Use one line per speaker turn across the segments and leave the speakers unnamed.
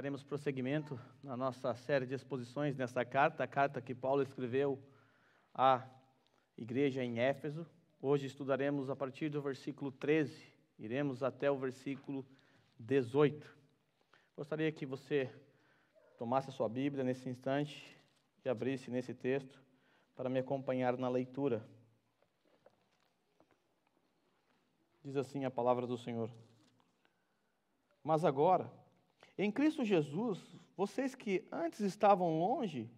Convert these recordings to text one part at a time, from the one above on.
daremos prosseguimento na nossa série de exposições nessa carta, a carta que Paulo escreveu à igreja em Éfeso. Hoje estudaremos a partir do versículo 13, iremos até o versículo 18. Gostaria que você tomasse a sua Bíblia nesse instante e abrisse nesse texto para me acompanhar na leitura. Diz assim a palavra do Senhor. Mas agora, em Cristo Jesus, vocês que antes estavam longe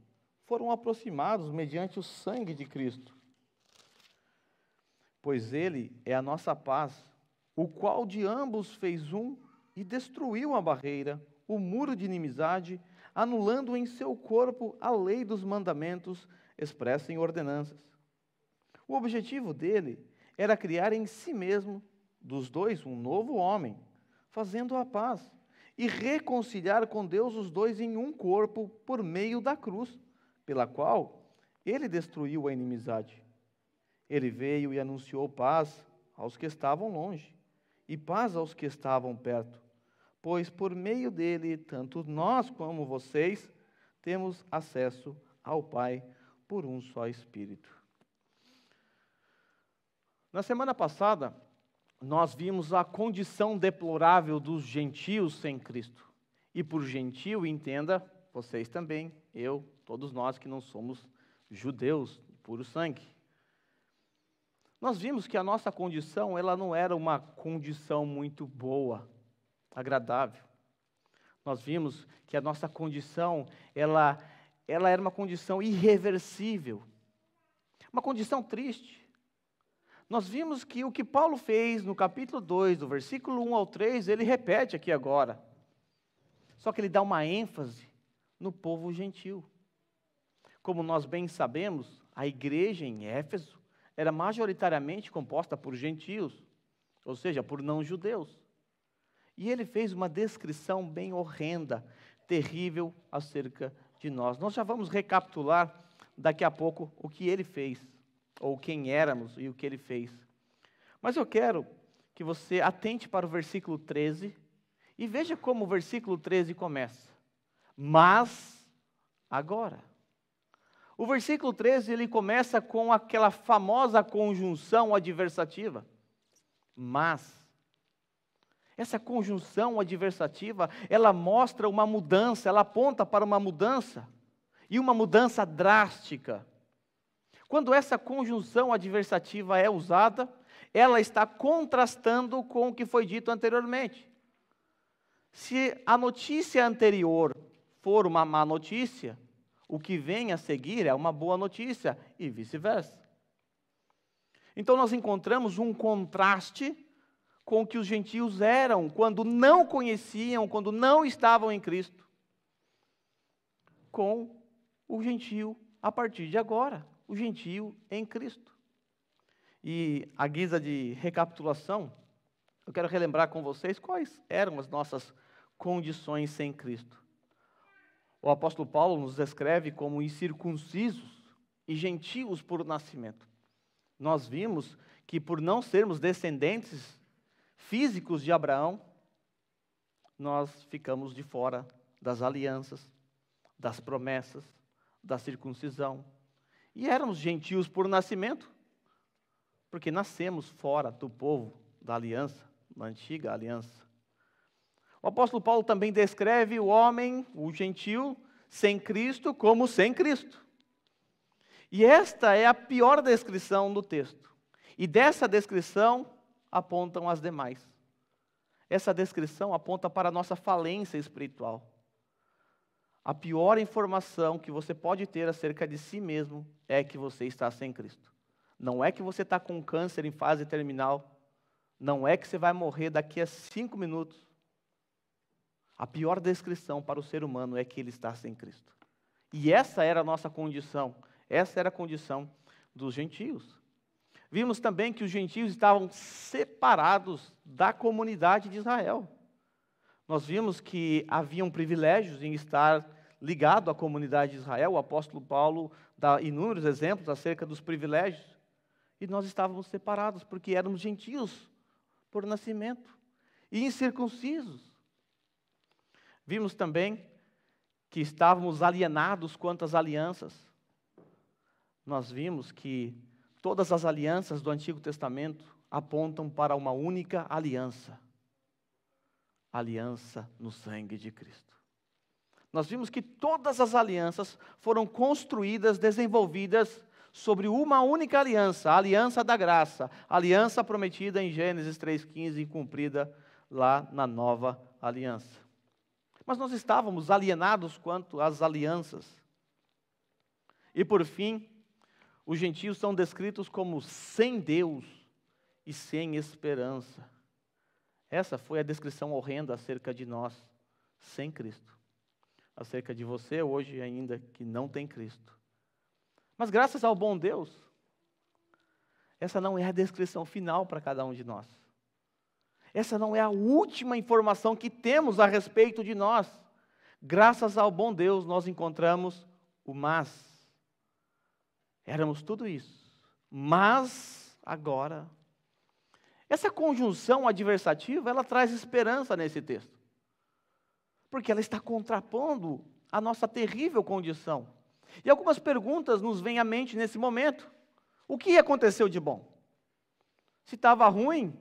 foram aproximados mediante o sangue de Cristo. Pois Ele é a nossa paz, o qual de ambos fez um e destruiu a barreira, o muro de inimizade, anulando em seu corpo a lei dos mandamentos expressa em ordenanças. O objetivo dele era criar em si mesmo, dos dois, um novo homem, fazendo a paz e reconciliar com Deus os dois em um corpo por meio da cruz, pela qual ele destruiu a inimizade. Ele veio e anunciou paz aos que estavam longe e paz aos que estavam perto, pois por meio dele, tanto nós como vocês, temos acesso ao Pai por um só Espírito. Na semana passada, nós vimos a condição deplorável dos gentios sem Cristo. E por gentio, entenda, vocês também, eu, todos nós que não somos judeus, puro sangue. Nós vimos que a nossa condição, ela não era uma condição muito boa, agradável. Nós vimos que a nossa condição, ela, ela era uma condição irreversível. Uma condição triste nós vimos que o que Paulo fez no capítulo 2, do versículo 1 ao 3, ele repete aqui agora. Só que ele dá uma ênfase no povo gentil. Como nós bem sabemos, a igreja em Éfeso era majoritariamente composta por gentios, ou seja, por não-judeus. E ele fez uma descrição bem horrenda, terrível acerca de nós. Nós já vamos recapitular daqui a pouco o que ele fez ou quem éramos e o que ele fez. Mas eu quero que você atente para o versículo 13 e veja como o versículo 13 começa. Mas agora. O versículo 13 ele começa com aquela famosa conjunção adversativa. Mas essa conjunção adversativa, ela mostra uma mudança, ela aponta para uma mudança, e uma mudança drástica. Quando essa conjunção adversativa é usada, ela está contrastando com o que foi dito anteriormente. Se a notícia anterior for uma má notícia, o que vem a seguir é uma boa notícia e vice-versa. Então nós encontramos um contraste com o que os gentios eram quando não conheciam, quando não estavam em Cristo, com o gentio a partir de agora o gentio em Cristo. E a guisa de recapitulação, eu quero relembrar com vocês quais eram as nossas condições sem Cristo. O apóstolo Paulo nos descreve como incircuncisos e gentios por nascimento. Nós vimos que por não sermos descendentes físicos de Abraão, nós ficamos de fora das alianças, das promessas, da circuncisão, e éramos gentios por nascimento, porque nascemos fora do povo da aliança, da antiga aliança. O apóstolo Paulo também descreve o homem, o gentio, sem Cristo, como sem Cristo. E esta é a pior descrição do texto. E dessa descrição apontam as demais. Essa descrição aponta para a nossa falência espiritual. A pior informação que você pode ter acerca de si mesmo é que você está sem Cristo. Não é que você está com câncer em fase terminal. Não é que você vai morrer daqui a cinco minutos. A pior descrição para o ser humano é que ele está sem Cristo. E essa era a nossa condição. Essa era a condição dos gentios. Vimos também que os gentios estavam separados da comunidade de Israel. Nós vimos que haviam privilégios em estar ligado à comunidade de Israel. O apóstolo Paulo dá inúmeros exemplos acerca dos privilégios. E nós estávamos separados porque éramos gentios por nascimento e incircuncisos. Vimos também que estávamos alienados quanto às alianças. Nós vimos que todas as alianças do Antigo Testamento apontam para uma única aliança aliança no sangue de Cristo. Nós vimos que todas as alianças foram construídas, desenvolvidas sobre uma única aliança, a aliança da graça, a aliança prometida em Gênesis 3:15 e cumprida lá na nova aliança. Mas nós estávamos alienados quanto às alianças. E por fim, os gentios são descritos como sem Deus e sem esperança. Essa foi a descrição horrenda acerca de nós sem Cristo. Acerca de você hoje ainda que não tem Cristo. Mas graças ao bom Deus, essa não é a descrição final para cada um de nós. Essa não é a última informação que temos a respeito de nós. Graças ao bom Deus, nós encontramos o mas. Éramos tudo isso. Mas agora essa conjunção adversativa, ela traz esperança nesse texto. Porque ela está contrapondo a nossa terrível condição. E algumas perguntas nos vêm à mente nesse momento. O que aconteceu de bom? Se estava ruim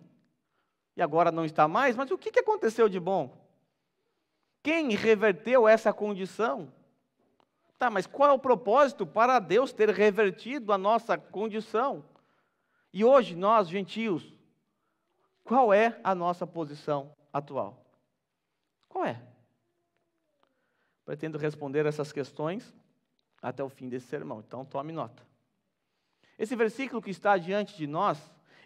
e agora não está mais, mas o que aconteceu de bom? Quem reverteu essa condição? Tá, mas qual é o propósito para Deus ter revertido a nossa condição? E hoje nós, gentios, qual é a nossa posição atual? Qual é? Pretendo responder essas questões até o fim desse sermão, então tome nota. Esse versículo que está diante de nós,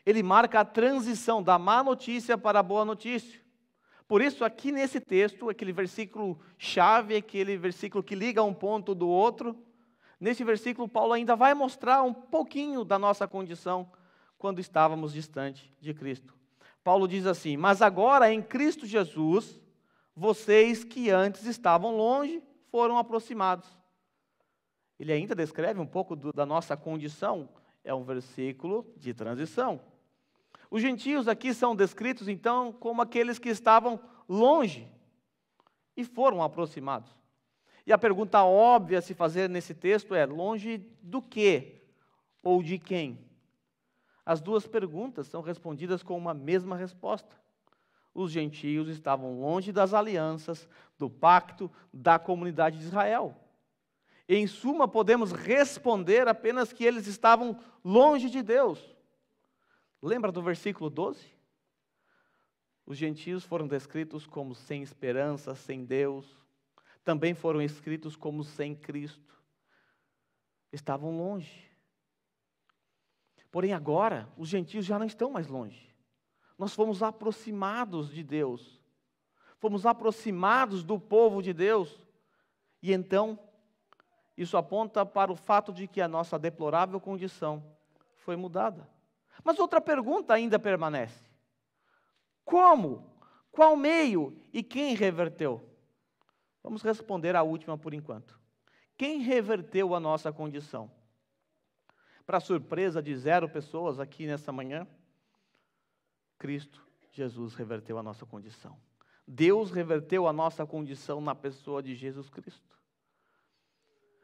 ele marca a transição da má notícia para a boa notícia. Por isso, aqui nesse texto, aquele versículo chave, aquele versículo que liga um ponto do outro, nesse versículo, Paulo ainda vai mostrar um pouquinho da nossa condição quando estávamos distante de Cristo. Paulo diz assim: Mas agora em Cristo Jesus, vocês que antes estavam longe foram aproximados. Ele ainda descreve um pouco do, da nossa condição, é um versículo de transição. Os gentios aqui são descritos então como aqueles que estavam longe e foram aproximados. E a pergunta óbvia a se fazer nesse texto é: longe do que ou de quem? As duas perguntas são respondidas com uma mesma resposta. Os gentios estavam longe das alianças, do pacto, da comunidade de Israel. Em suma, podemos responder apenas que eles estavam longe de Deus. Lembra do versículo 12? Os gentios foram descritos como sem esperança, sem Deus. Também foram escritos como sem Cristo. Estavam longe. Porém, agora, os gentios já não estão mais longe. Nós fomos aproximados de Deus. Fomos aproximados do povo de Deus. E então, isso aponta para o fato de que a nossa deplorável condição foi mudada. Mas outra pergunta ainda permanece: como, qual meio e quem reverteu? Vamos responder a última por enquanto. Quem reverteu a nossa condição? Para surpresa de zero pessoas aqui nessa manhã, Cristo Jesus reverteu a nossa condição. Deus reverteu a nossa condição na pessoa de Jesus Cristo.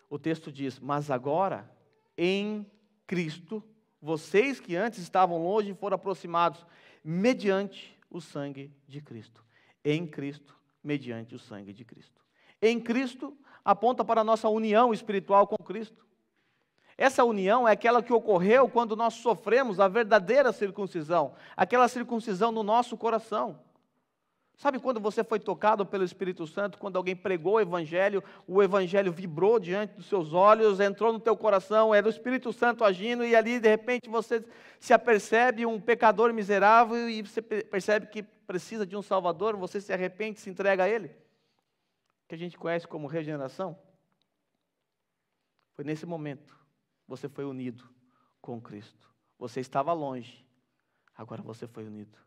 O texto diz: Mas agora, em Cristo, vocês que antes estavam longe foram aproximados mediante o sangue de Cristo. Em Cristo, mediante o sangue de Cristo. Em Cristo aponta para a nossa união espiritual com Cristo. Essa união é aquela que ocorreu quando nós sofremos a verdadeira circuncisão, aquela circuncisão no nosso coração. Sabe quando você foi tocado pelo Espírito Santo, quando alguém pregou o Evangelho, o Evangelho vibrou diante dos seus olhos, entrou no teu coração, era o Espírito Santo agindo, e ali de repente você se apercebe um pecador miserável e você percebe que precisa de um Salvador, você se arrepende, se entrega a Ele? Que a gente conhece como regeneração? Foi nesse momento você foi unido com Cristo. Você estava longe, agora você foi unido.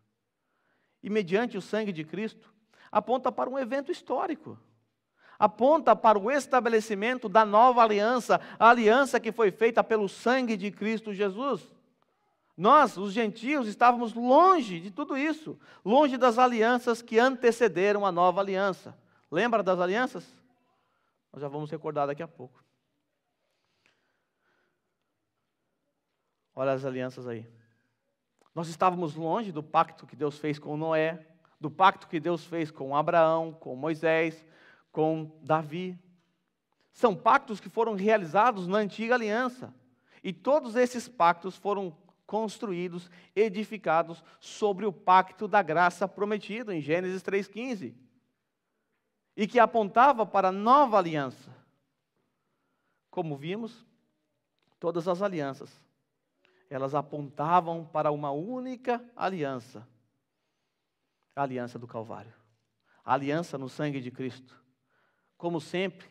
E mediante o sangue de Cristo, aponta para um evento histórico. Aponta para o estabelecimento da nova aliança, a aliança que foi feita pelo sangue de Cristo Jesus. Nós, os gentios, estávamos longe de tudo isso, longe das alianças que antecederam a nova aliança. Lembra das alianças? Nós já vamos recordar daqui a pouco. Olha as alianças aí. Nós estávamos longe do pacto que Deus fez com Noé, do pacto que Deus fez com Abraão, com Moisés, com Davi. São pactos que foram realizados na antiga aliança. E todos esses pactos foram construídos, edificados sobre o pacto da graça prometido em Gênesis 3,15. E que apontava para a nova aliança. Como vimos, todas as alianças elas apontavam para uma única aliança: a aliança do Calvário, a aliança no sangue de Cristo. Como sempre,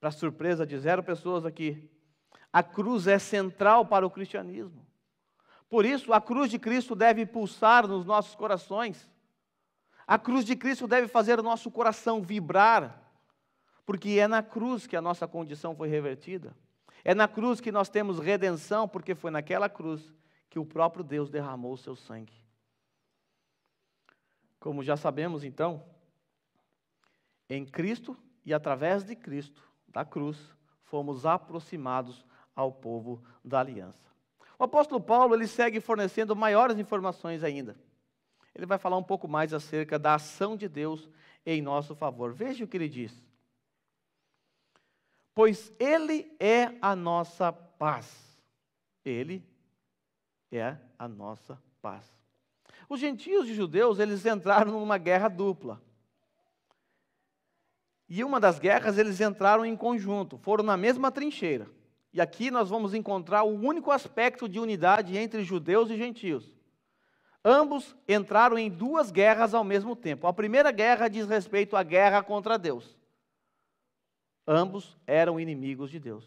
para surpresa de zero pessoas aqui, a cruz é central para o cristianismo. Por isso, a cruz de Cristo deve pulsar nos nossos corações. A cruz de Cristo deve fazer o nosso coração vibrar, porque é na cruz que a nossa condição foi revertida. É na cruz que nós temos redenção, porque foi naquela cruz que o próprio Deus derramou o seu sangue. Como já sabemos, então, em Cristo e através de Cristo, da cruz, fomos aproximados ao povo da aliança. O apóstolo Paulo ele segue fornecendo maiores informações ainda. Ele vai falar um pouco mais acerca da ação de Deus em nosso favor. Veja o que ele diz pois Ele é a nossa paz. Ele é a nossa paz. Os gentios e judeus, eles entraram numa guerra dupla. E uma das guerras eles entraram em conjunto, foram na mesma trincheira. E aqui nós vamos encontrar o único aspecto de unidade entre judeus e gentios. Ambos entraram em duas guerras ao mesmo tempo. A primeira guerra diz respeito à guerra contra Deus. Ambos eram inimigos de Deus.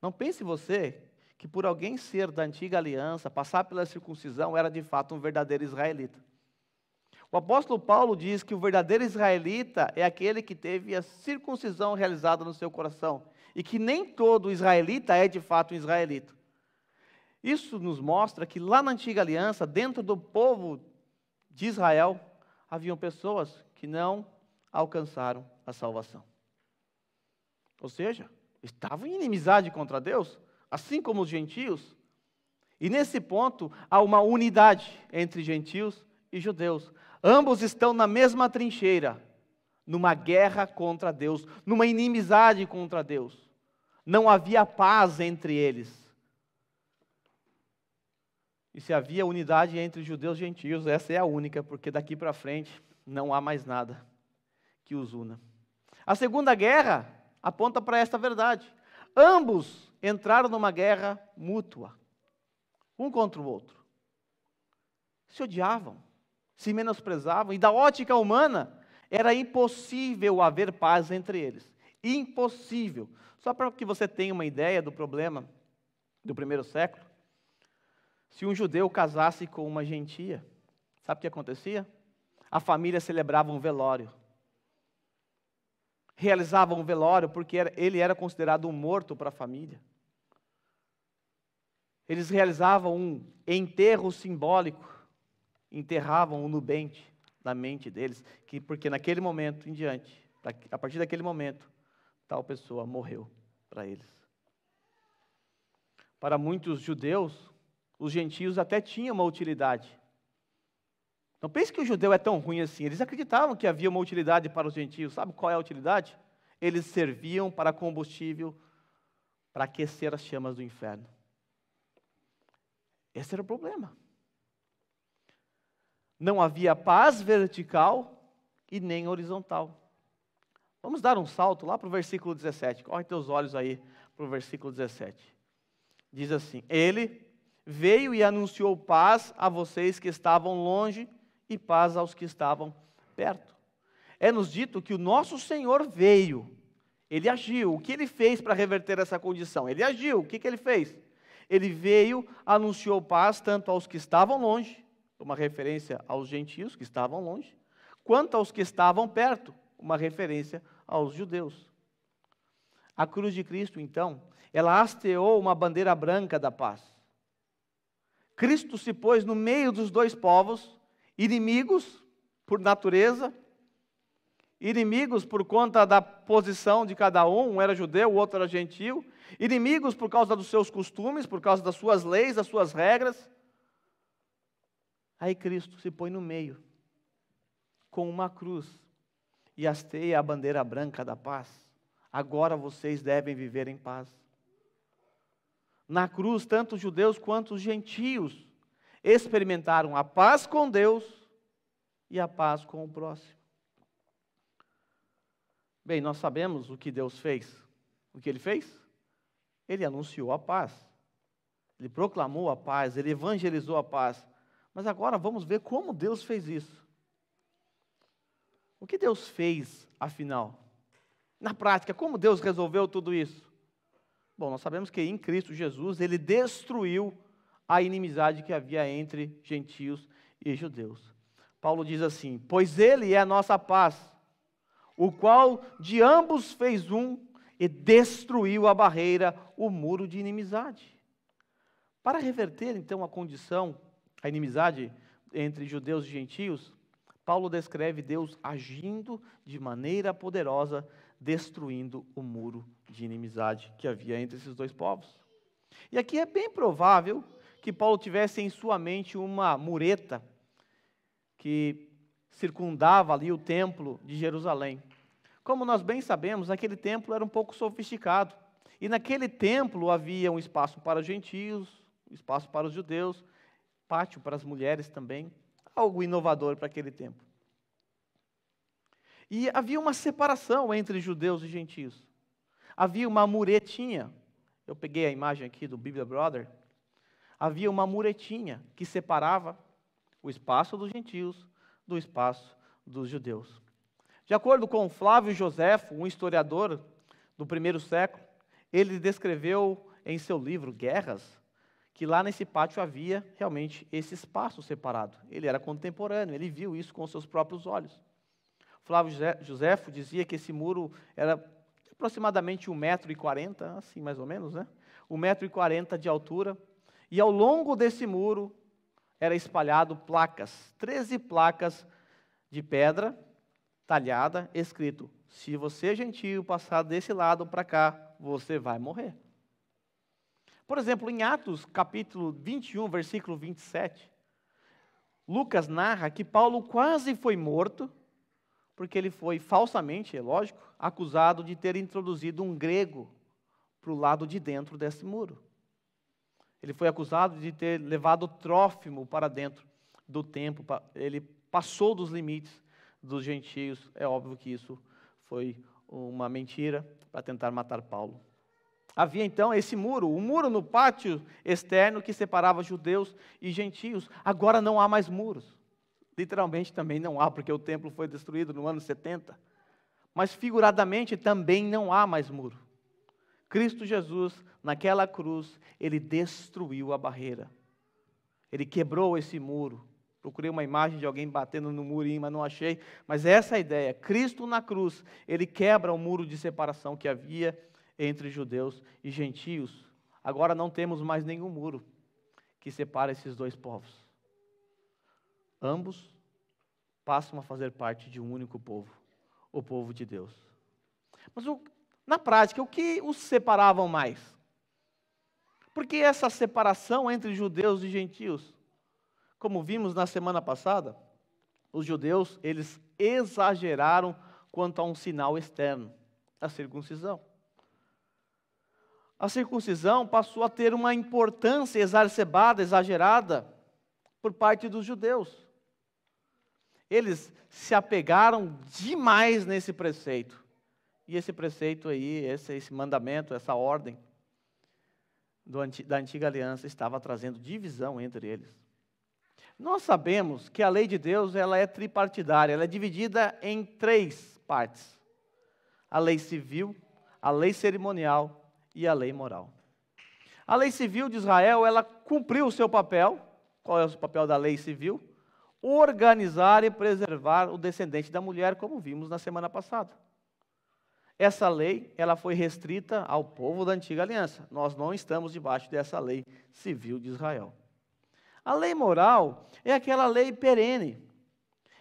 Não pense você que por alguém ser da antiga aliança, passar pela circuncisão, era de fato um verdadeiro israelita. O apóstolo Paulo diz que o verdadeiro israelita é aquele que teve a circuncisão realizada no seu coração, e que nem todo israelita é de fato um israelita. Isso nos mostra que lá na antiga aliança, dentro do povo de Israel, haviam pessoas que não alcançaram a salvação. Ou seja, estavam em inimizade contra Deus, assim como os gentios. E nesse ponto há uma unidade entre gentios e judeus. Ambos estão na mesma trincheira, numa guerra contra Deus, numa inimizade contra Deus. Não havia paz entre eles. E se havia unidade entre judeus e gentios, essa é a única, porque daqui para frente não há mais nada que os una. A segunda guerra aponta para esta verdade. Ambos entraram numa guerra mútua, um contra o outro. Se odiavam, se menosprezavam, e da ótica humana, era impossível haver paz entre eles. Impossível. Só para que você tenha uma ideia do problema do primeiro século, se um judeu casasse com uma gentia, sabe o que acontecia? A família celebrava um velório realizavam um velório porque ele era considerado um morto para a família. Eles realizavam um enterro simbólico, enterravam-o nubente na mente deles, que porque naquele momento em diante, a partir daquele momento, tal pessoa morreu para eles. Para muitos judeus, os gentios até tinham uma utilidade não pense que o judeu é tão ruim assim. Eles acreditavam que havia uma utilidade para os gentios. Sabe qual é a utilidade? Eles serviam para combustível para aquecer as chamas do inferno. Esse era o problema. Não havia paz vertical e nem horizontal. Vamos dar um salto lá para o versículo 17. Corre teus olhos aí para o versículo 17. Diz assim: Ele veio e anunciou paz a vocês que estavam longe e paz aos que estavam perto. É-nos dito que o nosso Senhor veio, ele agiu. O que ele fez para reverter essa condição? Ele agiu. O que, que ele fez? Ele veio, anunciou paz tanto aos que estavam longe, uma referência aos gentios que estavam longe, quanto aos que estavam perto, uma referência aos judeus. A cruz de Cristo, então, ela hasteou uma bandeira branca da paz. Cristo se pôs no meio dos dois povos inimigos por natureza, inimigos por conta da posição de cada um, um era judeu, o outro era gentil, inimigos por causa dos seus costumes, por causa das suas leis, das suas regras. Aí Cristo se põe no meio, com uma cruz, e hasteia a bandeira branca da paz. Agora vocês devem viver em paz. Na cruz, tanto os judeus quanto os gentios experimentaram a paz com Deus e a paz com o próximo. Bem, nós sabemos o que Deus fez. O que ele fez? Ele anunciou a paz. Ele proclamou a paz, ele evangelizou a paz. Mas agora vamos ver como Deus fez isso. O que Deus fez, afinal? Na prática, como Deus resolveu tudo isso? Bom, nós sabemos que em Cristo Jesus ele destruiu a inimizade que havia entre gentios e judeus. Paulo diz assim: Pois ele é a nossa paz, o qual de ambos fez um e destruiu a barreira, o muro de inimizade. Para reverter então a condição, a inimizade entre judeus e gentios, Paulo descreve Deus agindo de maneira poderosa, destruindo o muro de inimizade que havia entre esses dois povos. E aqui é bem provável que Paulo tivesse em sua mente uma mureta que circundava ali o templo de Jerusalém. Como nós bem sabemos, aquele templo era um pouco sofisticado. E naquele templo havia um espaço para os gentios, um espaço para os judeus, pátio para as mulheres também, algo inovador para aquele tempo. E havia uma separação entre judeus e gentios. Havia uma muretinha. Eu peguei a imagem aqui do Bíblia Brother, havia uma muretinha que separava o espaço dos gentios do espaço dos judeus. De acordo com Flávio Joséfo, um historiador do primeiro século, ele descreveu em seu livro Guerras que lá nesse pátio havia realmente esse espaço separado. Ele era contemporâneo, ele viu isso com seus próprios olhos. Flávio Joséfo dizia que esse muro era aproximadamente 1,40m, assim mais ou menos, né? 1,40m de altura, e ao longo desse muro era espalhado placas, 13 placas de pedra talhada, escrito: Se você é gentil passar desse lado para cá, você vai morrer. Por exemplo, em Atos, capítulo 21, versículo 27, Lucas narra que Paulo quase foi morto, porque ele foi falsamente, é lógico, acusado de ter introduzido um grego para o lado de dentro desse muro. Ele foi acusado de ter levado Trófimo para dentro do templo. Ele passou dos limites dos gentios. É óbvio que isso foi uma mentira para tentar matar Paulo. Havia então esse muro, o um muro no pátio externo que separava judeus e gentios. Agora não há mais muros. Literalmente também não há, porque o templo foi destruído no ano 70. Mas figuradamente também não há mais muro. Cristo Jesus, naquela cruz, ele destruiu a barreira. Ele quebrou esse muro. Procurei uma imagem de alguém batendo no murinho, mas não achei. Mas essa é a ideia. Cristo na cruz, ele quebra o muro de separação que havia entre judeus e gentios. Agora não temos mais nenhum muro que separa esses dois povos. Ambos passam a fazer parte de um único povo, o povo de Deus. Mas o, na prática, o que os separavam mais? Por que essa separação entre judeus e gentios? Como vimos na semana passada, os judeus, eles exageraram quanto a um sinal externo, a circuncisão. A circuncisão passou a ter uma importância exacerbada, exagerada, por parte dos judeus. Eles se apegaram demais nesse preceito. E esse preceito aí, esse, esse mandamento, essa ordem da antiga aliança estava trazendo divisão entre eles. Nós sabemos que a lei de Deus ela é tripartidária, ela é dividida em três partes: a lei civil, a lei cerimonial e a lei moral. A lei civil de Israel ela cumpriu o seu papel. Qual é o papel da lei civil? Organizar e preservar o descendente da mulher, como vimos na semana passada. Essa lei, ela foi restrita ao povo da antiga aliança. Nós não estamos debaixo dessa lei civil de Israel. A lei moral é aquela lei perene.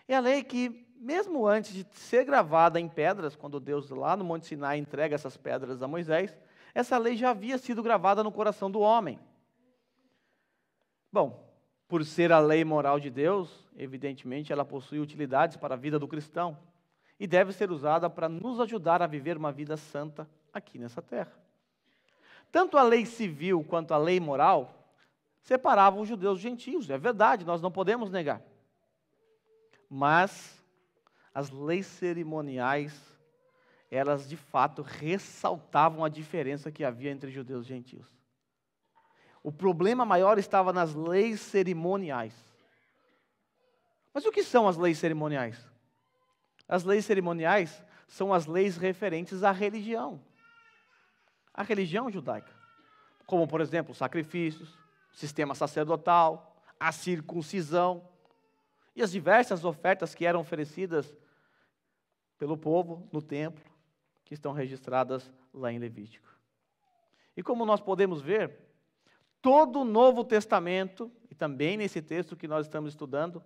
É a lei que, mesmo antes de ser gravada em pedras, quando Deus lá no Monte Sinai entrega essas pedras a Moisés, essa lei já havia sido gravada no coração do homem. Bom, por ser a lei moral de Deus, evidentemente ela possui utilidades para a vida do cristão e deve ser usada para nos ajudar a viver uma vida santa aqui nessa terra. Tanto a lei civil quanto a lei moral separavam os judeus dos gentios, é verdade, nós não podemos negar. Mas as leis cerimoniais, elas de fato ressaltavam a diferença que havia entre judeus e gentios. O problema maior estava nas leis cerimoniais. Mas o que são as leis cerimoniais? As leis cerimoniais são as leis referentes à religião. à religião judaica. Como, por exemplo, sacrifícios, sistema sacerdotal, a circuncisão e as diversas ofertas que eram oferecidas pelo povo no templo, que estão registradas lá em Levítico. E como nós podemos ver, todo o Novo Testamento, e também nesse texto que nós estamos estudando,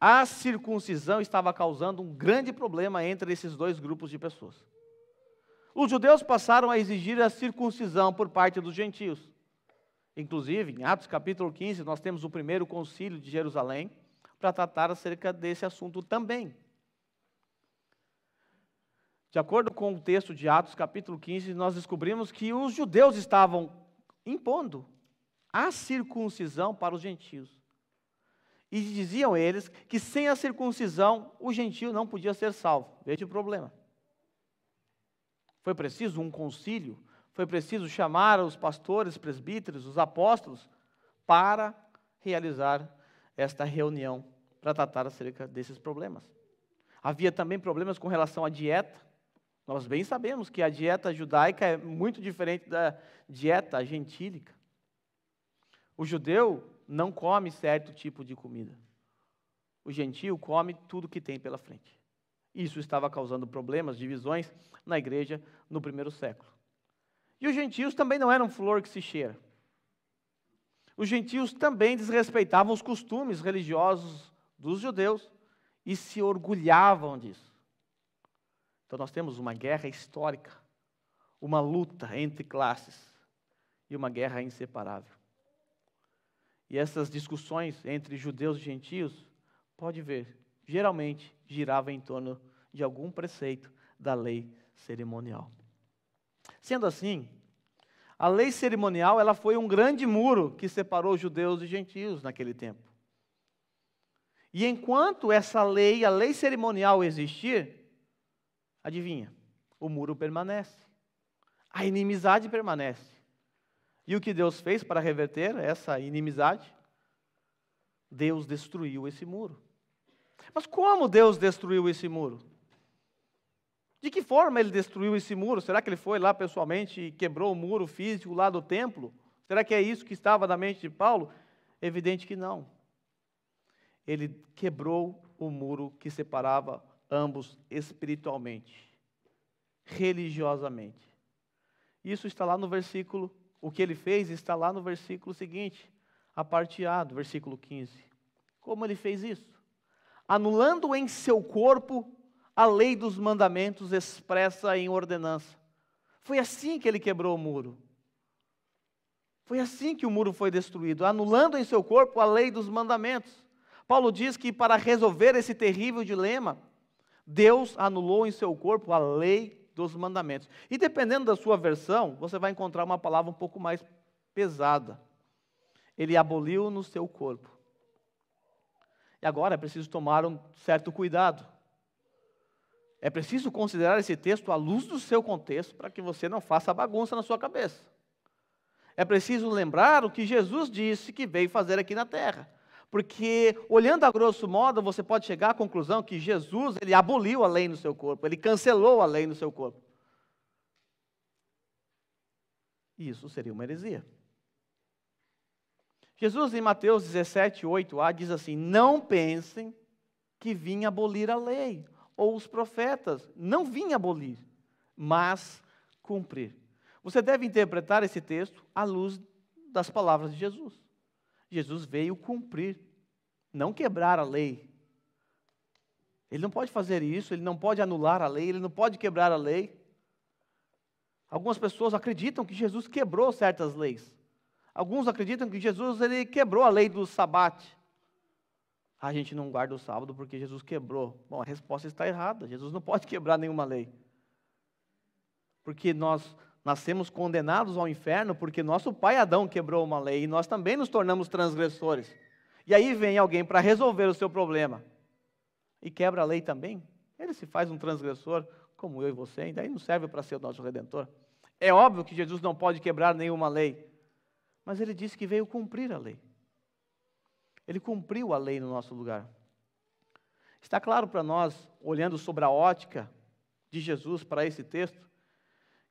a circuncisão estava causando um grande problema entre esses dois grupos de pessoas. Os judeus passaram a exigir a circuncisão por parte dos gentios. Inclusive, em Atos capítulo 15, nós temos o primeiro concílio de Jerusalém para tratar acerca desse assunto também. De acordo com o texto de Atos capítulo 15, nós descobrimos que os judeus estavam impondo a circuncisão para os gentios. E diziam eles que sem a circuncisão o gentio não podia ser salvo. Veja o problema. Foi preciso um concílio, foi preciso chamar os pastores, presbíteros, os apóstolos, para realizar esta reunião para tratar acerca desses problemas. Havia também problemas com relação à dieta. Nós bem sabemos que a dieta judaica é muito diferente da dieta gentílica. O judeu não come certo tipo de comida. O gentio come tudo que tem pela frente. Isso estava causando problemas, divisões na igreja no primeiro século. E os gentios também não eram flor que se cheira. Os gentios também desrespeitavam os costumes religiosos dos judeus e se orgulhavam disso. Então nós temos uma guerra histórica, uma luta entre classes e uma guerra inseparável e essas discussões entre judeus e gentios, pode ver, geralmente girava em torno de algum preceito da lei cerimonial. Sendo assim, a lei cerimonial ela foi um grande muro que separou judeus e gentios naquele tempo. E enquanto essa lei, a lei cerimonial existir, adivinha, o muro permanece. A inimizade permanece. E o que Deus fez para reverter essa inimizade? Deus destruiu esse muro. Mas como Deus destruiu esse muro? De que forma ele destruiu esse muro? Será que ele foi lá pessoalmente e quebrou o muro físico lá do templo? Será que é isso que estava na mente de Paulo? Evidente que não. Ele quebrou o muro que separava ambos espiritualmente, religiosamente. Isso está lá no versículo o que ele fez está lá no versículo seguinte, do versículo 15. Como ele fez isso? Anulando em seu corpo a lei dos mandamentos expressa em ordenança. Foi assim que ele quebrou o muro. Foi assim que o muro foi destruído, anulando em seu corpo a lei dos mandamentos. Paulo diz que para resolver esse terrível dilema, Deus anulou em seu corpo a lei dos mandamentos. E dependendo da sua versão, você vai encontrar uma palavra um pouco mais pesada. Ele aboliu no seu corpo. E agora é preciso tomar um certo cuidado. É preciso considerar esse texto à luz do seu contexto para que você não faça bagunça na sua cabeça. É preciso lembrar o que Jesus disse que veio fazer aqui na terra. Porque, olhando a grosso modo, você pode chegar à conclusão que Jesus, ele aboliu a lei no seu corpo, ele cancelou a lei no seu corpo. E isso seria uma heresia. Jesus, em Mateus 17, 8a, diz assim: Não pensem que vim abolir a lei ou os profetas. Não vim abolir, mas cumprir. Você deve interpretar esse texto à luz das palavras de Jesus. Jesus veio cumprir, não quebrar a lei. Ele não pode fazer isso, ele não pode anular a lei, ele não pode quebrar a lei. Algumas pessoas acreditam que Jesus quebrou certas leis. Alguns acreditam que Jesus ele quebrou a lei do sabate. A gente não guarda o sábado porque Jesus quebrou. Bom, a resposta está errada. Jesus não pode quebrar nenhuma lei. Porque nós Nascemos condenados ao inferno porque nosso pai Adão quebrou uma lei e nós também nos tornamos transgressores. E aí vem alguém para resolver o seu problema e quebra a lei também. Ele se faz um transgressor, como eu e você, e daí não serve para ser o nosso redentor. É óbvio que Jesus não pode quebrar nenhuma lei, mas ele disse que veio cumprir a lei. Ele cumpriu a lei no nosso lugar. Está claro para nós, olhando sobre a ótica de Jesus para esse texto,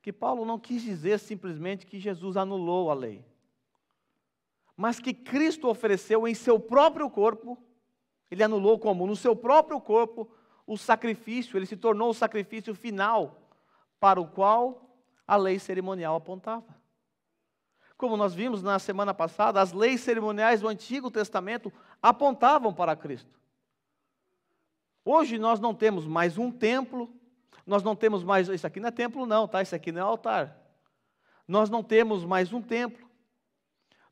que Paulo não quis dizer simplesmente que Jesus anulou a lei, mas que Cristo ofereceu em seu próprio corpo, ele anulou como? No seu próprio corpo, o sacrifício, ele se tornou o sacrifício final para o qual a lei cerimonial apontava. Como nós vimos na semana passada, as leis cerimoniais do Antigo Testamento apontavam para Cristo. Hoje nós não temos mais um templo, nós não temos mais, isso aqui não é templo, não, tá? Isso aqui não é altar. Nós não temos mais um templo.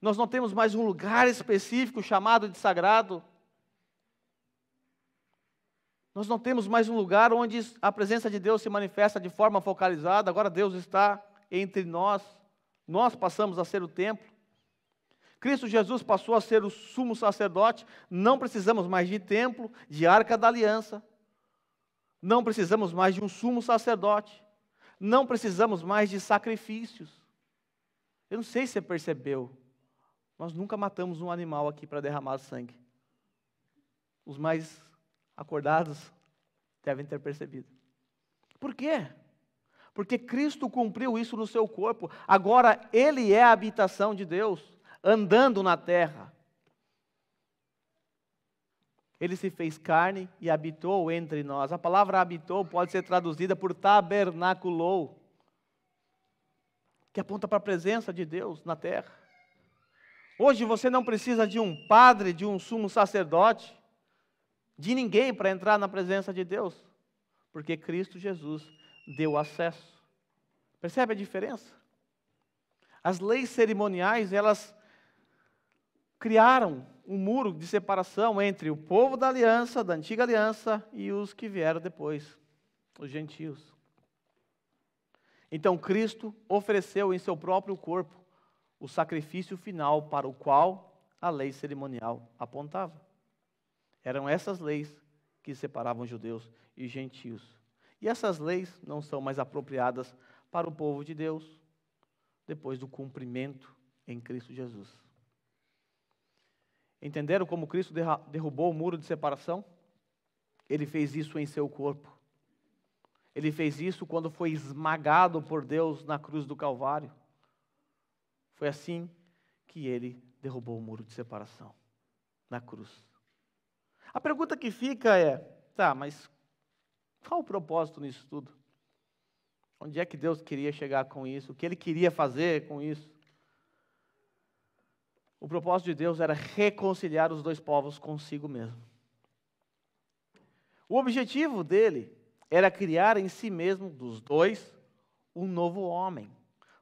Nós não temos mais um lugar específico chamado de sagrado. Nós não temos mais um lugar onde a presença de Deus se manifesta de forma focalizada. Agora Deus está entre nós. Nós passamos a ser o templo. Cristo Jesus passou a ser o sumo sacerdote. Não precisamos mais de templo, de arca da aliança. Não precisamos mais de um sumo sacerdote. Não precisamos mais de sacrifícios. Eu não sei se você percebeu. Nós nunca matamos um animal aqui para derramar sangue. Os mais acordados devem ter percebido. Por quê? Porque Cristo cumpriu isso no seu corpo. Agora ele é a habitação de Deus, andando na terra. Ele se fez carne e habitou entre nós. A palavra habitou pode ser traduzida por tabernaculou, que aponta para a presença de Deus na terra. Hoje você não precisa de um padre, de um sumo sacerdote, de ninguém para entrar na presença de Deus, porque Cristo Jesus deu acesso. Percebe a diferença? As leis cerimoniais, elas criaram um muro de separação entre o povo da aliança, da antiga aliança, e os que vieram depois, os gentios. Então Cristo ofereceu em seu próprio corpo o sacrifício final para o qual a lei cerimonial apontava. Eram essas leis que separavam judeus e gentios. E essas leis não são mais apropriadas para o povo de Deus depois do cumprimento em Cristo Jesus. Entenderam como Cristo derrubou o muro de separação? Ele fez isso em seu corpo. Ele fez isso quando foi esmagado por Deus na cruz do Calvário. Foi assim que ele derrubou o muro de separação na cruz. A pergunta que fica é: tá, mas qual o propósito nisso tudo? Onde é que Deus queria chegar com isso? O que ele queria fazer com isso? O propósito de Deus era reconciliar os dois povos consigo mesmo. O objetivo dele era criar em si mesmo, dos dois, um novo homem,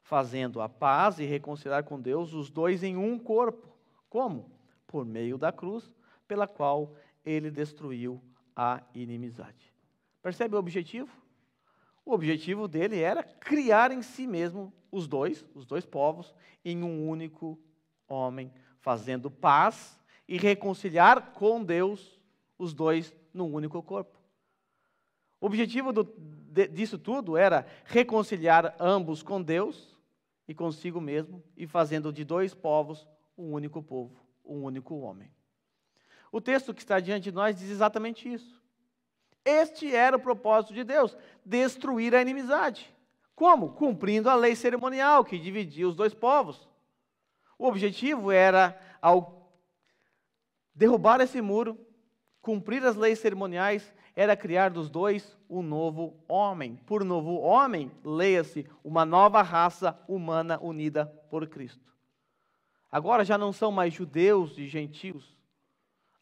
fazendo a paz e reconciliar com Deus os dois em um corpo. Como? Por meio da cruz, pela qual ele destruiu a inimizade. Percebe o objetivo? O objetivo dele era criar em si mesmo os dois, os dois povos, em um único homem, fazendo paz e reconciliar com Deus os dois num único corpo. O objetivo do, de, disso tudo era reconciliar ambos com Deus e consigo mesmo, e fazendo de dois povos um único povo, um único homem. O texto que está diante de nós diz exatamente isso. Este era o propósito de Deus: destruir a inimizade. Como? Cumprindo a lei cerimonial que dividia os dois povos. O objetivo era, ao derrubar esse muro, cumprir as leis cerimoniais, era criar dos dois um novo homem. Por novo homem, leia-se, uma nova raça humana unida por Cristo. Agora já não são mais judeus e gentios.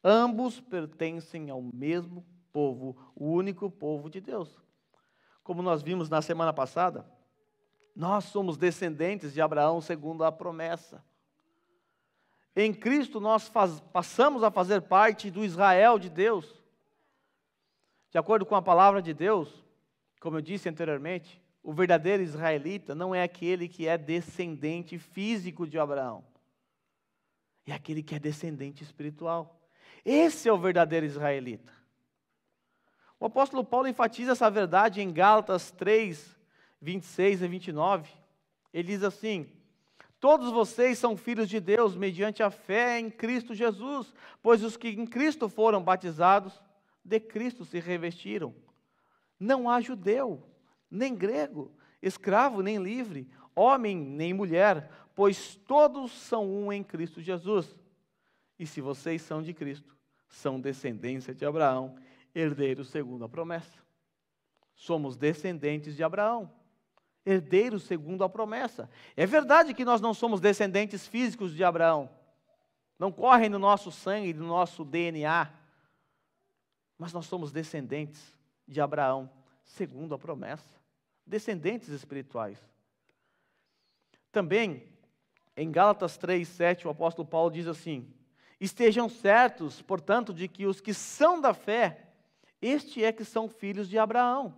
Ambos pertencem ao mesmo povo, o único povo de Deus. Como nós vimos na semana passada, nós somos descendentes de Abraão segundo a promessa. Em Cristo nós faz, passamos a fazer parte do Israel de Deus. De acordo com a palavra de Deus, como eu disse anteriormente, o verdadeiro israelita não é aquele que é descendente físico de Abraão, é aquele que é descendente espiritual. Esse é o verdadeiro israelita. O apóstolo Paulo enfatiza essa verdade em Gálatas 3, 26 e 29. Ele diz assim: Todos vocês são filhos de Deus mediante a fé em Cristo Jesus, pois os que em Cristo foram batizados, de Cristo se revestiram. Não há judeu, nem grego, escravo nem livre, homem nem mulher, pois todos são um em Cristo Jesus. E se vocês são de Cristo, são descendência de Abraão, herdeiros segundo a promessa. Somos descendentes de Abraão herdeiros segundo a promessa. É verdade que nós não somos descendentes físicos de Abraão, não correm no nosso sangue, no nosso DNA, mas nós somos descendentes de Abraão segundo a promessa, descendentes espirituais. Também, em Gálatas 3, 7, o apóstolo Paulo diz assim: Estejam certos, portanto, de que os que são da fé, este é que são filhos de Abraão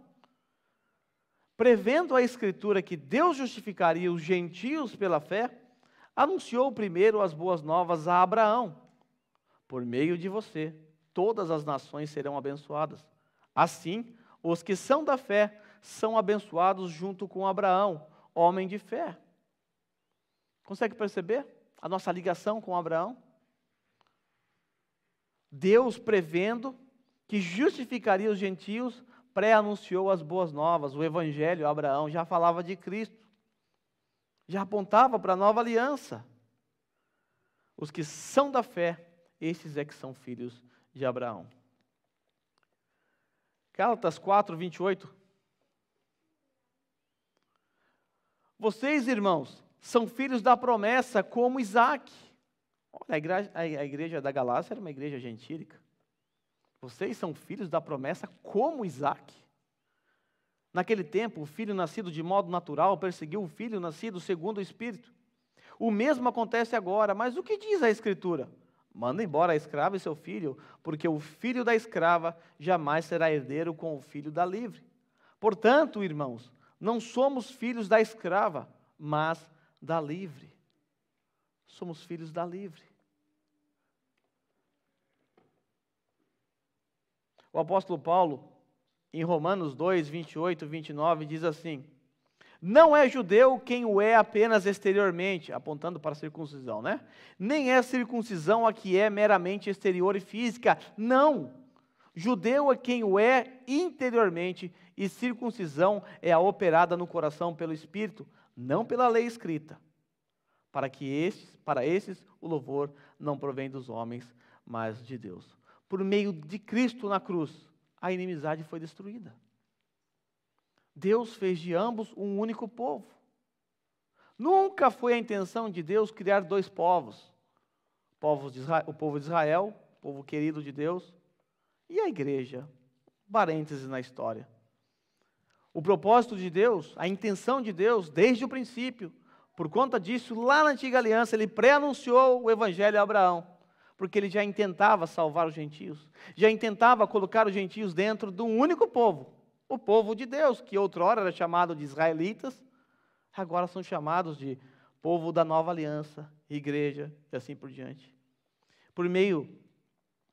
prevendo a Escritura que Deus justificaria os gentios pela fé, anunciou primeiro as boas novas a Abraão: Por meio de você, todas as nações serão abençoadas. Assim, os que são da fé são abençoados junto com Abraão, homem de fé. Consegue perceber a nossa ligação com Abraão? Deus prevendo que justificaria os gentios, pré-anunciou as boas novas, o Evangelho, Abraão já falava de Cristo, já apontava para a nova aliança. Os que são da fé, esses é que são filhos de Abraão. Gálatas 4, 28. Vocês, irmãos, são filhos da promessa, como Isaac. Olha, a igreja, a igreja da Galácia era uma igreja gentílica. Vocês são filhos da promessa como Isaac. Naquele tempo, o filho nascido de modo natural perseguiu o filho nascido segundo o Espírito. O mesmo acontece agora, mas o que diz a Escritura? Manda embora a escrava e seu filho, porque o filho da escrava jamais será herdeiro com o filho da livre. Portanto, irmãos, não somos filhos da escrava, mas da livre. Somos filhos da livre. O apóstolo Paulo, em Romanos 2, 28, 29, diz assim: Não é judeu quem o é apenas exteriormente, apontando para a circuncisão, né? Nem é circuncisão a que é meramente exterior e física. Não! Judeu é quem o é interiormente, e circuncisão é a operada no coração pelo Espírito, não pela lei escrita. Para que estes, para esses, o louvor não provém dos homens, mas de Deus por meio de Cristo na cruz, a inimizade foi destruída. Deus fez de ambos um único povo. Nunca foi a intenção de Deus criar dois povos: povos o povo de Israel, povo querido de Deus, e a igreja. Parênteses na história. O propósito de Deus, a intenção de Deus, desde o princípio, por conta disso, lá na antiga aliança, ele pré-anunciou o evangelho a Abraão porque ele já intentava salvar os gentios, já intentava colocar os gentios dentro de um único povo, o povo de Deus, que outrora era chamado de israelitas, agora são chamados de povo da nova aliança, igreja e assim por diante. Por meio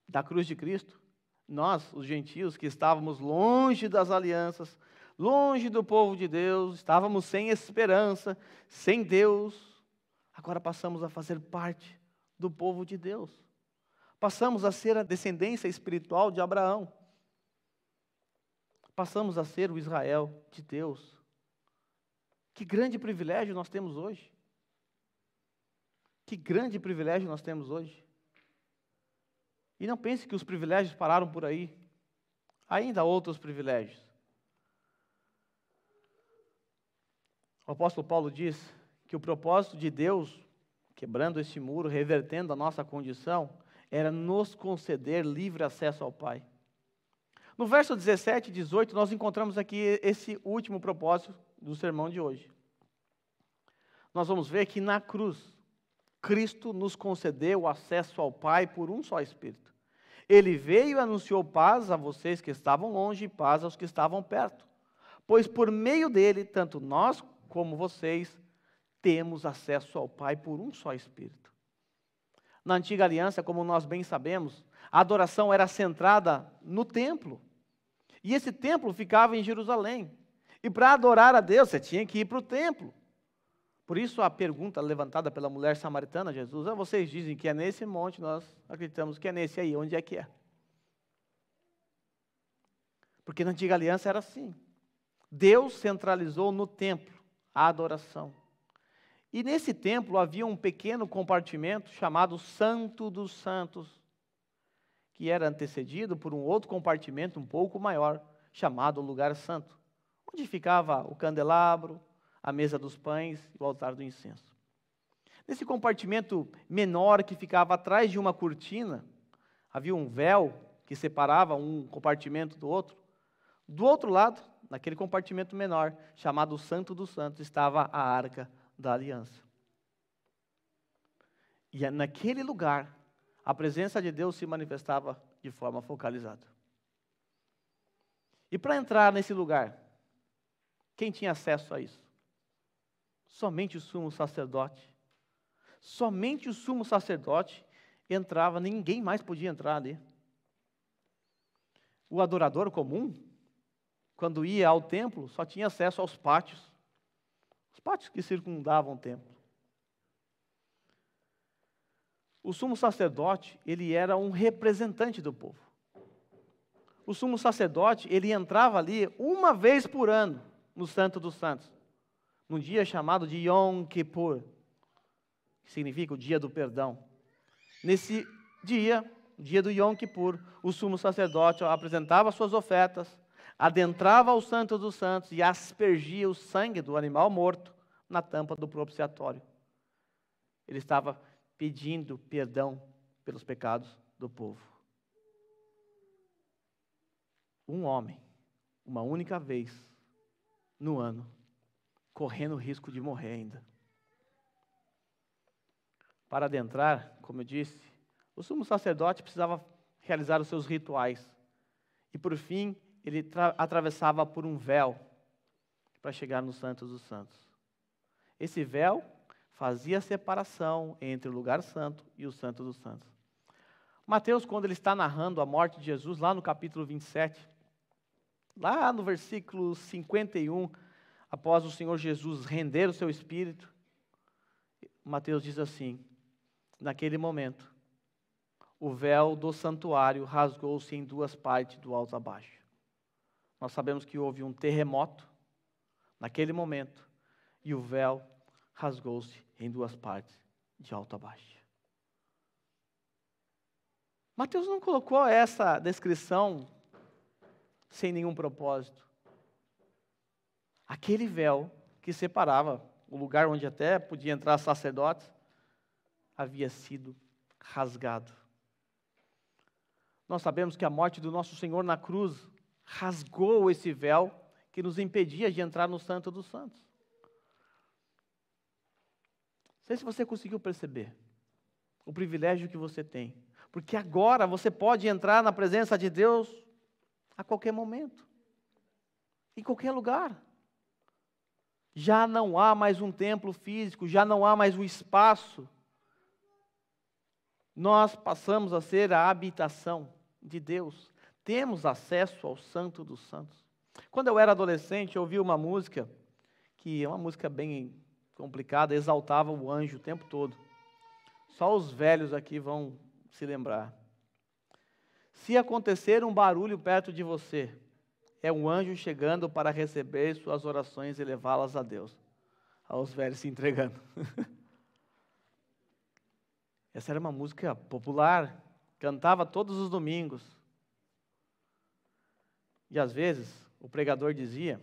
da cruz de Cristo, nós, os gentios, que estávamos longe das alianças, longe do povo de Deus, estávamos sem esperança, sem Deus, agora passamos a fazer parte do povo de Deus. Passamos a ser a descendência espiritual de Abraão. Passamos a ser o Israel de Deus. Que grande privilégio nós temos hoje. Que grande privilégio nós temos hoje. E não pense que os privilégios pararam por aí. Ainda há outros privilégios. O apóstolo Paulo diz que o propósito de Deus, quebrando esse muro, revertendo a nossa condição, era nos conceder livre acesso ao Pai. No verso 17 e 18, nós encontramos aqui esse último propósito do sermão de hoje. Nós vamos ver que na cruz, Cristo nos concedeu acesso ao Pai por um só Espírito. Ele veio e anunciou paz a vocês que estavam longe e paz aos que estavam perto. Pois por meio dele, tanto nós como vocês temos acesso ao Pai por um só Espírito na antiga aliança, como nós bem sabemos, a adoração era centrada no templo. E esse templo ficava em Jerusalém. E para adorar a Deus, você tinha que ir para o templo. Por isso a pergunta levantada pela mulher samaritana, Jesus, ah, vocês dizem que é nesse monte, nós acreditamos que é nesse aí, onde é que é? Porque na antiga aliança era assim. Deus centralizou no templo a adoração. E nesse templo havia um pequeno compartimento chamado Santo dos Santos, que era antecedido por um outro compartimento um pouco maior, chamado Lugar Santo, onde ficava o candelabro, a mesa dos pães e o altar do incenso. Nesse compartimento menor que ficava atrás de uma cortina, havia um véu que separava um compartimento do outro. Do outro lado, naquele compartimento menor, chamado Santo dos Santos, estava a arca da aliança. E é naquele lugar, a presença de Deus se manifestava de forma focalizada. E para entrar nesse lugar, quem tinha acesso a isso? Somente o sumo sacerdote. Somente o sumo sacerdote entrava, ninguém mais podia entrar ali. O adorador comum, quando ia ao templo, só tinha acesso aos pátios os pátios que circundavam o templo. O sumo sacerdote, ele era um representante do povo. O sumo sacerdote, ele entrava ali uma vez por ano no Santo dos Santos, num dia chamado de Yom Kippur, que significa o dia do perdão. Nesse dia, dia do Yom Kippur, o sumo sacerdote apresentava suas ofertas, adentrava ao Santo dos Santos e aspergia o sangue do animal morto na tampa do propiciatório. Ele estava pedindo perdão pelos pecados do povo. Um homem, uma única vez no ano, correndo o risco de morrer ainda. Para adentrar, como eu disse, o sumo sacerdote precisava realizar os seus rituais. E por fim, ele atravessava por um véu para chegar no Santo dos Santos. Esse véu fazia a separação entre o lugar santo e o Santo dos Santos. Mateus, quando ele está narrando a morte de Jesus, lá no capítulo 27, lá no versículo 51, após o Senhor Jesus render o seu espírito, Mateus diz assim: Naquele momento, o véu do santuário rasgou-se em duas partes, do alto a baixo. Nós sabemos que houve um terremoto naquele momento e o véu rasgou-se em duas partes, de alto a baixo. Mateus não colocou essa descrição sem nenhum propósito. Aquele véu que separava o lugar onde até podia entrar sacerdotes havia sido rasgado. Nós sabemos que a morte do nosso Senhor na cruz rasgou esse véu que nos impedia de entrar no Santo dos Santos. Não sei se você conseguiu perceber o privilégio que você tem, porque agora você pode entrar na presença de Deus a qualquer momento, em qualquer lugar. Já não há mais um templo físico, já não há mais um espaço. Nós passamos a ser a habitação de Deus, temos acesso ao Santo dos Santos. Quando eu era adolescente, eu ouvi uma música que é uma música bem complicada, exaltava o anjo o tempo todo. Só os velhos aqui vão se lembrar. Se acontecer um barulho perto de você, é um anjo chegando para receber suas orações e levá-las a Deus. Aos velhos se entregando. Essa era uma música popular, cantava todos os domingos. E às vezes o pregador dizia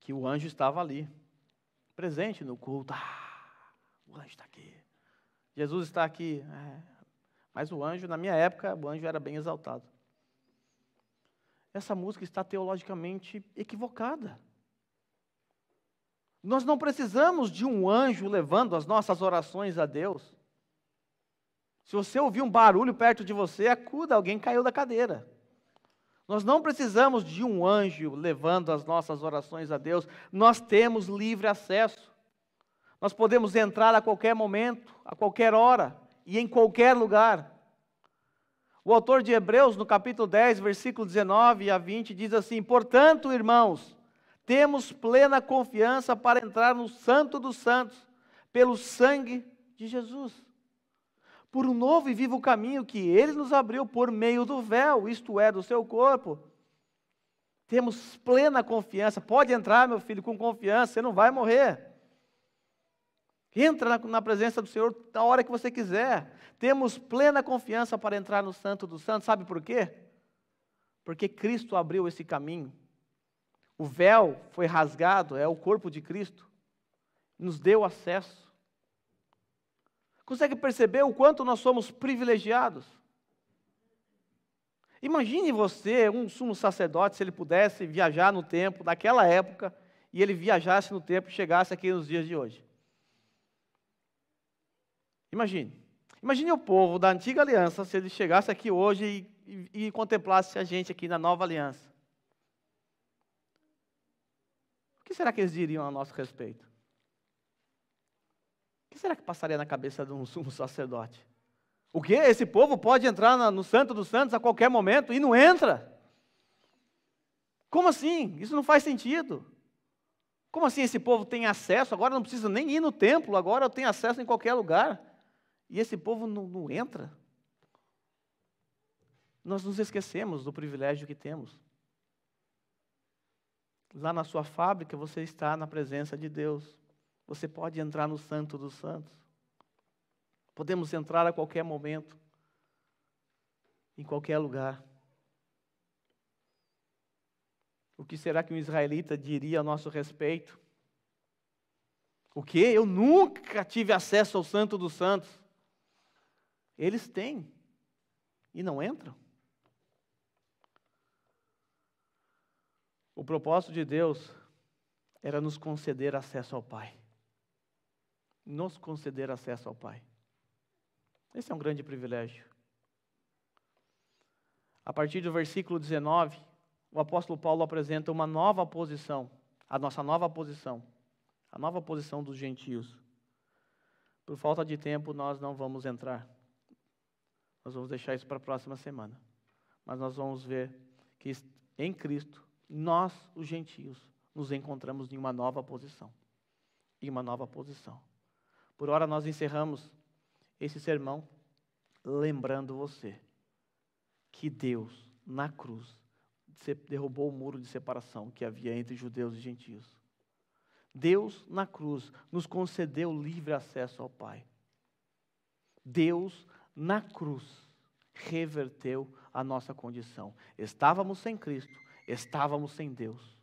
que o anjo estava ali, presente no culto. Ah, o anjo está aqui. Jesus está aqui. É. Mas o anjo, na minha época, o anjo era bem exaltado. Essa música está teologicamente equivocada. Nós não precisamos de um anjo levando as nossas orações a Deus. Se você ouvir um barulho perto de você, acuda, é alguém caiu da cadeira. Nós não precisamos de um anjo levando as nossas orações a Deus, nós temos livre acesso. Nós podemos entrar a qualquer momento, a qualquer hora e em qualquer lugar. O autor de Hebreus, no capítulo 10, versículo 19 a 20, diz assim: Portanto, irmãos, temos plena confiança para entrar no Santo dos Santos, pelo sangue de Jesus por um novo e vivo caminho que ele nos abriu por meio do véu, isto é, do seu corpo. Temos plena confiança. Pode entrar, meu filho, com confiança, você não vai morrer. Entra na presença do Senhor na hora que você quiser. Temos plena confiança para entrar no Santo dos Santos. Sabe por quê? Porque Cristo abriu esse caminho. O véu foi rasgado, é o corpo de Cristo. Nos deu acesso. Consegue perceber o quanto nós somos privilegiados? Imagine você, um sumo sacerdote, se ele pudesse viajar no tempo daquela época e ele viajasse no tempo e chegasse aqui nos dias de hoje. Imagine. Imagine o povo da antiga aliança se ele chegasse aqui hoje e, e, e contemplasse a gente aqui na nova aliança. O que será que eles diriam a nosso respeito? que será que passaria na cabeça de um sumo sacerdote? O que? Esse povo pode entrar no Santo dos Santos a qualquer momento e não entra? Como assim? Isso não faz sentido. Como assim esse povo tem acesso? Agora não precisa nem ir no templo, agora tem acesso em qualquer lugar. E esse povo não, não entra? Nós nos esquecemos do privilégio que temos. Lá na sua fábrica você está na presença de Deus. Você pode entrar no Santo dos Santos. Podemos entrar a qualquer momento, em qualquer lugar. O que será que um israelita diria a nosso respeito? O que? Eu nunca tive acesso ao Santo dos Santos. Eles têm e não entram. O propósito de Deus era nos conceder acesso ao Pai nos conceder acesso ao Pai. Esse é um grande privilégio. A partir do versículo 19, o apóstolo Paulo apresenta uma nova posição, a nossa nova posição, a nova posição dos gentios. Por falta de tempo, nós não vamos entrar. Nós vamos deixar isso para a próxima semana. Mas nós vamos ver que em Cristo, nós, os gentios, nos encontramos em uma nova posição. Em uma nova posição. Por hora nós encerramos esse sermão lembrando você que Deus, na cruz, derrubou o muro de separação que havia entre judeus e gentios. Deus, na cruz, nos concedeu livre acesso ao Pai. Deus, na cruz, reverteu a nossa condição. Estávamos sem Cristo, estávamos sem Deus.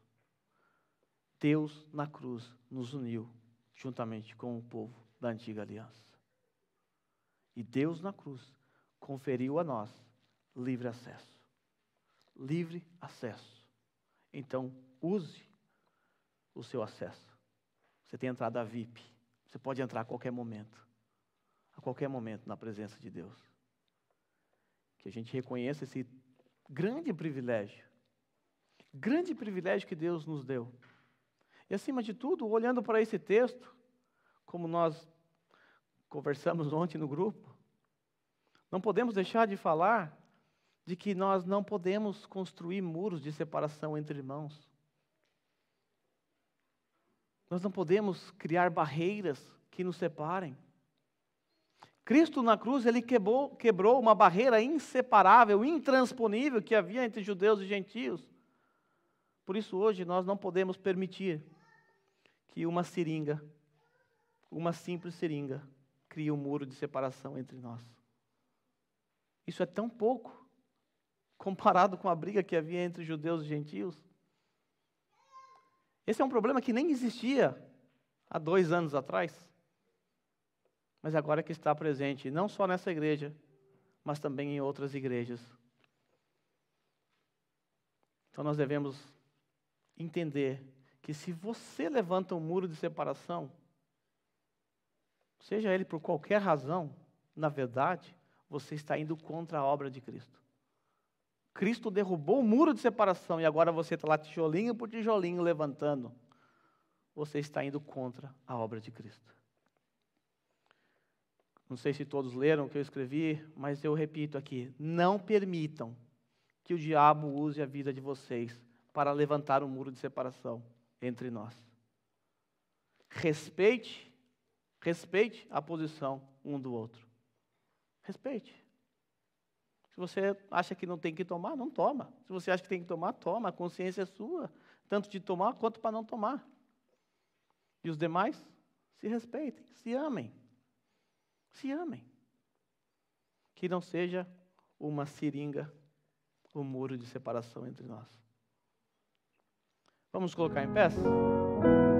Deus, na cruz, nos uniu juntamente com o povo da antiga aliança. E Deus na cruz conferiu a nós livre acesso. Livre acesso. Então, use o seu acesso. Você tem entrada VIP. Você pode entrar a qualquer momento. A qualquer momento na presença de Deus. Que a gente reconheça esse grande privilégio. Grande privilégio que Deus nos deu. E acima de tudo, olhando para esse texto, como nós conversamos ontem no grupo, não podemos deixar de falar de que nós não podemos construir muros de separação entre irmãos. Nós não podemos criar barreiras que nos separem. Cristo na cruz, ele quebrou, quebrou uma barreira inseparável, intransponível que havia entre judeus e gentios. Por isso, hoje, nós não podemos permitir que uma seringa uma simples seringa cria um muro de separação entre nós. Isso é tão pouco comparado com a briga que havia entre judeus e gentios. Esse é um problema que nem existia há dois anos atrás, mas agora que está presente, não só nessa igreja, mas também em outras igrejas. Então nós devemos entender que se você levanta um muro de separação, seja ele por qualquer razão, na verdade, você está indo contra a obra de Cristo. Cristo derrubou o muro de separação e agora você está lá tijolinho por tijolinho levantando. Você está indo contra a obra de Cristo. Não sei se todos leram o que eu escrevi, mas eu repito aqui: não permitam que o diabo use a vida de vocês para levantar um muro de separação entre nós. Respeite Respeite a posição um do outro. Respeite. Se você acha que não tem que tomar, não toma. Se você acha que tem que tomar, toma. A consciência é sua, tanto de tomar quanto para não tomar. E os demais, se respeitem, se amem. Se amem. Que não seja uma seringa, o um muro de separação entre nós. Vamos colocar em pé?